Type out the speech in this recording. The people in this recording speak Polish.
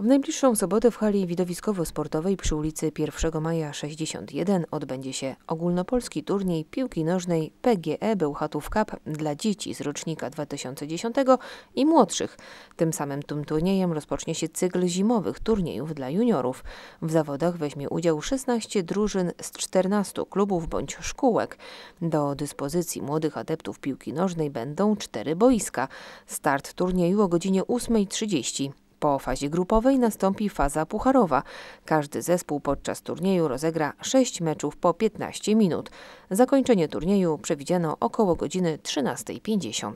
W najbliższą sobotę w hali widowiskowo-sportowej przy ulicy 1 Maja 61 odbędzie się ogólnopolski turniej piłki nożnej PGE Bełchatów Cup dla dzieci z rocznika 2010 i młodszych. Tym samym tym turniejem rozpocznie się cykl zimowych turniejów dla juniorów. W zawodach weźmie udział 16 drużyn z 14 klubów bądź szkółek. Do dyspozycji młodych adeptów piłki nożnej będą cztery boiska. Start turnieju o godzinie 8.30. Po fazie grupowej nastąpi faza pucharowa. Każdy zespół podczas turnieju rozegra 6 meczów po 15 minut. Zakończenie turnieju przewidziano około godziny 13.50.